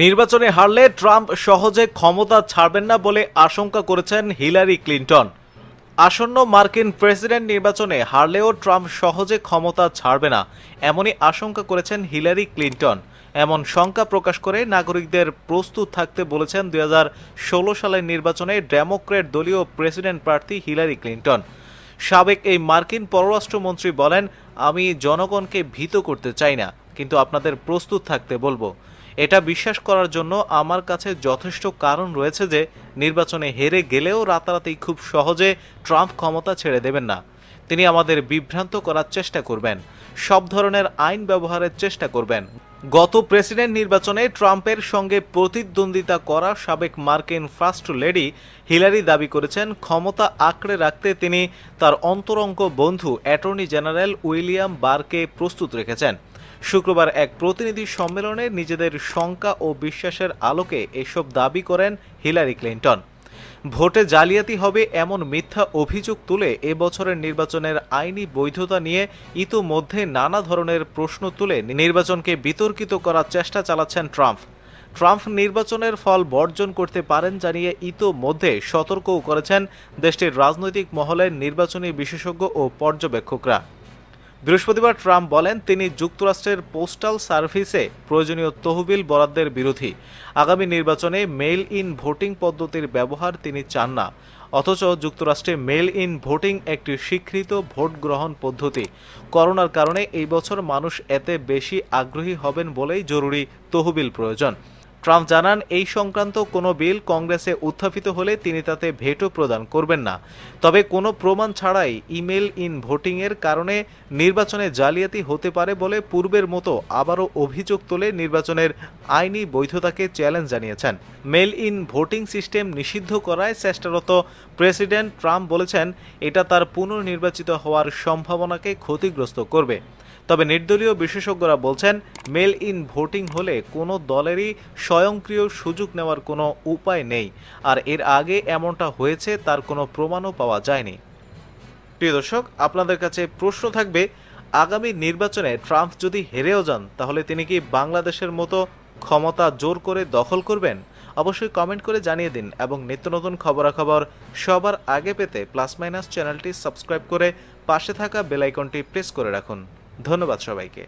নির্বাচনে হারলে ট্রাম্প সহজে ক্ষমতা ছাড়বেন না বলে আশঙ্কা করেছেন হিলারি ক্লিন্টন আসন্ন মার্কিন প্রেসিডেন্ট নির্বাচনে হারলেও ট্রাম্প সহজে ক্ষমতা ছাড়বে না এমনই আশঙ্কা করেছেন হিলারি ক্লিন্টন এমন শঙ্কা প্রকাশ করে নাগরিকদের প্রস্তুত থাকতে বলেছেন দুই সালের নির্বাচনে ডেমোক্রেট দলীয় প্রেসিডেন্ট প্রার্থী হিলারি ক্লিন্টন সাবেক এই মার্কিন পররাষ্ট্রমন্ত্রী বলেন আমি জনগণকে ভীত করতে চাই না কিন্তু আপনাদের প্রস্তুত থাকতে বলবো এটা বিশ্বাস করার জন্য আমার কাছে যথেষ্ট কারণ রয়েছে যে নির্বাচনে হেরে গেলেও রাতারাতি খুব সহজে ট্রাম্প ক্ষমতা ছেড়ে দেবেন না তিনি আমাদের বিভ্রান্ত করার চেষ্টা করবেন সব ধরনের আইন ব্যবহারের চেষ্টা করবেন গত প্রেসিডেন্ট নির্বাচনে ট্রাম্পের সঙ্গে প্রতিদ্বন্দ্বিতা করা সাবেক মার্কিন ফার্স্ট লেডি হিলারি দাবি করেছেন ক্ষমতা আঁকড়ে রাখতে তিনি তার অন্তরঙ্গ বন্ধু অ্যাটর্নি জেনারেল উইলিয়াম বারকে প্রস্তুত রেখেছেন শুক্রবার এক প্রতিনিধি সম্মেলনে নিজেদের শঙ্কা ও বিশ্বাসের আলোকে এসব দাবি করেন হিলারি ক্লিন্টন ভোটে জালিয়াতি হবে এমন মিথ্যা অভিযোগ তুলে এবছরের নির্বাচনের আইনি বৈধতা নিয়ে ইতোমধ্যে নানা ধরনের প্রশ্ন তুলে নির্বাচনকে বিতর্কিত করার চেষ্টা চালাচ্ছেন ট্রাম্প ট্রাম্প নির্বাচনের ফল বর্জন করতে পারেন জানিয়ে ইতোমধ্যে সতর্কও করেছেন দেশটির রাজনৈতিক মহলের নির্বাচনী বিশেষজ্ঞ ও পর্যবেক্ষকরা বৃহস্পতিবার ট্রাম্প বলেন তিনি যুক্তরাষ্ট্রের পোস্টাল সার্ভিসে প্রয়োজনীয় তহবিল বরাদ্দের বিরোধী আগামী নির্বাচনে মেইল ইন ভোটিং পদ্ধতির ব্যবহার তিনি চান না অথচ যুক্তরাষ্ট্রে মেল ইন ভোটিং একটি স্বীকৃত ভোট গ্রহণ পদ্ধতি করোনার কারণে এই বছর মানুষ এতে বেশি আগ্রহী হবেন বলেই জরুরি তহবিল প্রয়োজন ট্রাম্প জানান এই সংক্রান্ত কোনো বিল কংগ্রেসে উত্থাপিত হলে তিনি তাতে ভেটো প্রদান করবেন না তবে কোনো প্রমাণ ছাড়াই ইমেল ইন ভোটিংয়ের কারণে নির্বাচনে জালিয়াতি হতে পারে বলে পূর্বের মতো আবারও অভিযোগ তোলে নির্বাচনের আইনি বৈধতাকে চ্যালেঞ্জ জানিয়েছেন মেল ইন ভোটিং সিস্টেম নিষিদ্ধ করায় চেষ্টারত প্রেসিডেন্ট ট্রাম্প বলেছেন এটা তার পুনর্নির্বাচিত হওয়ার সম্ভাবনাকে ক্ষতিগ্রস্ত করবে তবে নির্দলীয় বিশেষজ্ঞরা বলছেন মেল ইন ভোটিং হলে কোনো দলেরই স্বয়ংক্রিয় সুযোগ নেওয়ার কোনো উপায় নেই আর এর আগে এমনটা হয়েছে তার কোনো প্রমাণও পাওয়া যায়নি প্রিয় দর্শক আপনাদের কাছে প্রশ্ন থাকবে আগামী নির্বাচনে ট্রাম্প যদি হেরেও যান তাহলে তিনি কি বাংলাদেশের মতো ক্ষমতা জোর করে দখল করবেন অবশ্যই কমেন্ট করে জানিয়ে দিন এবং নিত্য নতুন খবরাখবর সবার আগে পেতে প্লাস মাইনাস চ্যানেলটি সাবস্ক্রাইব করে পাশে থাকা বেলাইকনটি প্রেস করে রাখুন ধন্যবাদ সবাইকে